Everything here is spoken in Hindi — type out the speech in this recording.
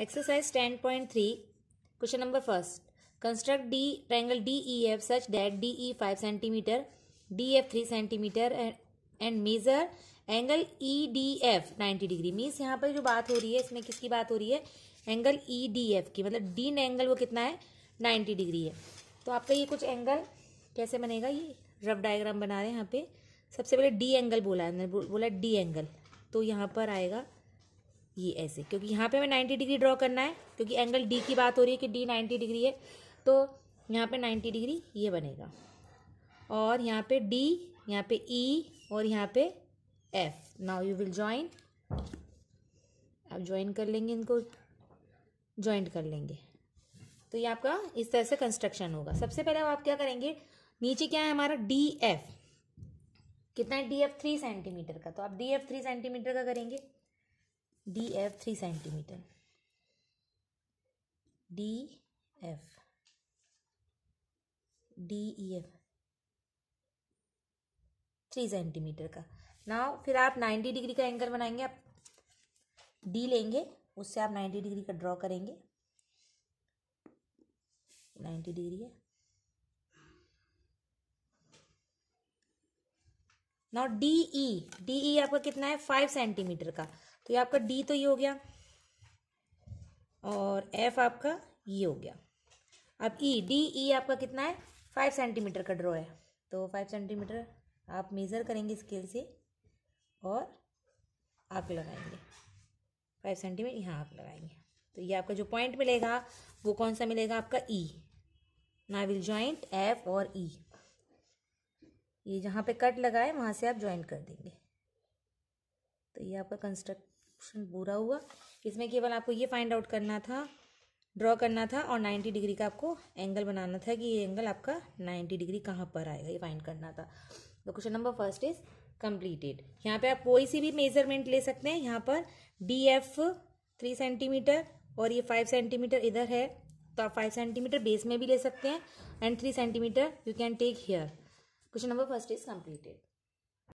Exercise ten point three question number first construct the triangle D E F such that D E five centimetre D F three centimetre and measure angle E D F ninety degree means यहाँ पर जो बात हो रही है इसमें किसकी बात हो रही है एंगल ई डी एफ की मतलब डी एंगल वो कितना है नाइन्टी डिग्री है तो आपका ये कुछ एंगल कैसे बनेगा ये रफ डायग्राम बना रहे हैं यहाँ पे सबसे पहले डी एंगल बोला है बोला डी एंगल तो यहाँ पर आएगा ये ऐसे क्योंकि यहाँ पे हमें नाइन्टी डिग्री ड्रॉ करना है क्योंकि एंगल डी की बात हो रही है कि डी नाइन्टी डिग्री है तो यहाँ पे नाइन्टी डिग्री ये बनेगा और यहाँ पे डी यहाँ पे ई e, और यहाँ पे F now you will join आप ज्वाइन कर लेंगे इनको ज्वाइंट कर लेंगे तो ये आपका इस तरह से कंस्ट्रक्शन होगा सबसे पहले आप क्या करेंगे नीचे क्या है हमारा डी एफ कितना है डी एफ थ्री सेंटीमीटर का तो आप डी एफ थ्री सेंटीमीटर का करेंगे D F three centimetre D F D E F three centimetre का नाउ फिर आप नाइन्टी डिग्री का एंगल बनाएंगे आप डी लेंगे उससे आप नाइन्टी डिग्री का ड्रॉ करेंगे नाइन्टी डिग्री है now D E D E आपका कितना है फाइव सेंटीमीटर का तो ये आपका डी तो ये हो गया और एफ आपका ये हो गया अब ई डी ई आपका कितना है फाइव सेंटीमीटर का ड्रॉ है तो फाइव सेंटीमीटर आप मेज़र करेंगे स्केल से और आप लगाएंगे फाइव सेंटीमीटर यहाँ आप लगाएंगे तो ये आपका जो पॉइंट मिलेगा वो कौन सा मिलेगा आपका ई विल ज्वाइंट एफ और ई e. ये जहाँ पे कट लगाए वहाँ से आप ज्वाइन कर देंगे तो ये आपका कंस्ट्रक्शन पूरा हुआ इसमें केवल आपको ये फाइंड आउट करना था ड्रॉ करना था और नाइन्टी डिग्री का आपको एंगल बनाना था कि ये एंगल आपका नाइन्टी डिग्री कहाँ पर आएगा ये फाइंड करना था तो question number first is completed यहाँ पे आप कोई सी भी मेजरमेंट ले सकते हैं यहाँ पर डी एफ थ्री सेंटीमीटर और ये फाइव सेंटीमीटर इधर है तो आप फाइव सेंटीमीटर बेस में भी ले सकते हैं and three centimetre you can take here Question number first is completed.